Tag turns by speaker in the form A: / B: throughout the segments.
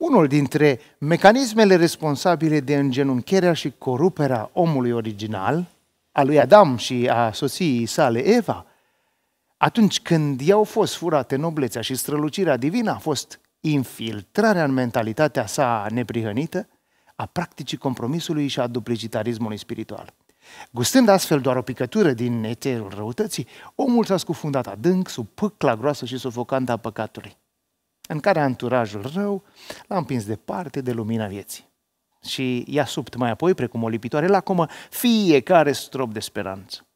A: unul dintre mecanismele responsabile de îngenuncherea și coruperea omului original, a lui Adam și a soției sale Eva, atunci când i-au fost furate noblețea și strălucirea divină, a fost infiltrarea în mentalitatea sa neprihănită a practicii compromisului și a duplicitarismului spiritual. Gustând astfel doar o picătură din eterul răutății, omul s-a scufundat adânc sub pâcla groasă și sufocantă a păcatului în care anturajul rău l-a împins departe de lumina vieții. Și i-a subt mai apoi, precum o lipitoare lacomă, fiecare strop de speranță.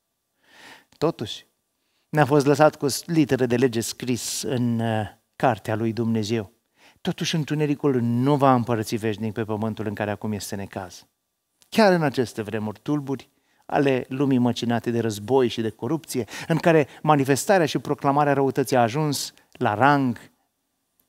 A: Totuși, ne-a fost lăsat cu litere de lege scris în uh, cartea lui Dumnezeu. Totuși, întunericul nu va împărăți veșnic pe pământul în care acum este necaz. Chiar în aceste vremuri tulburi, ale lumii măcinate de război și de corupție, în care manifestarea și proclamarea răutății a ajuns la rang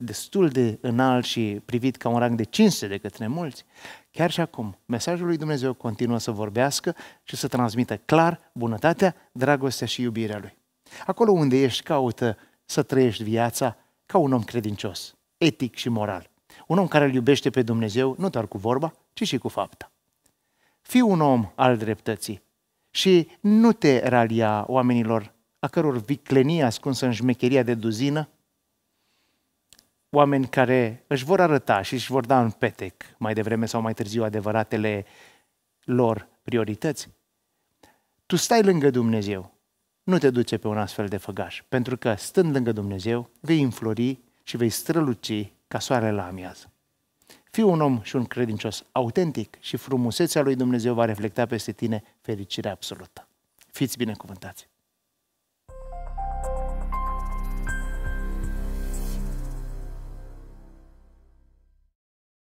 A: destul de înalt și privit ca un rang de cinste de către mulți, chiar și acum, mesajul lui Dumnezeu continuă să vorbească și să transmită clar bunătatea, dragostea și iubirea lui. Acolo unde ești, caută să trăiești viața ca un om credincios, etic și moral. Un om care îl iubește pe Dumnezeu nu doar cu vorba, ci și cu fapta. Fii un om al dreptății și nu te ralia oamenilor a căror viclenie ascunsă în jmecheria de duzină oameni care își vor arăta și își vor da în petec mai devreme sau mai târziu adevăratele lor priorități, tu stai lângă Dumnezeu. Nu te duce pe un astfel de făgaș, pentru că stând lângă Dumnezeu vei înflori și vei străluci ca soarele la amiază. Fii un om și un credincios autentic și frumusețea lui Dumnezeu va reflecta peste tine fericirea absolută. Fiți binecuvântați!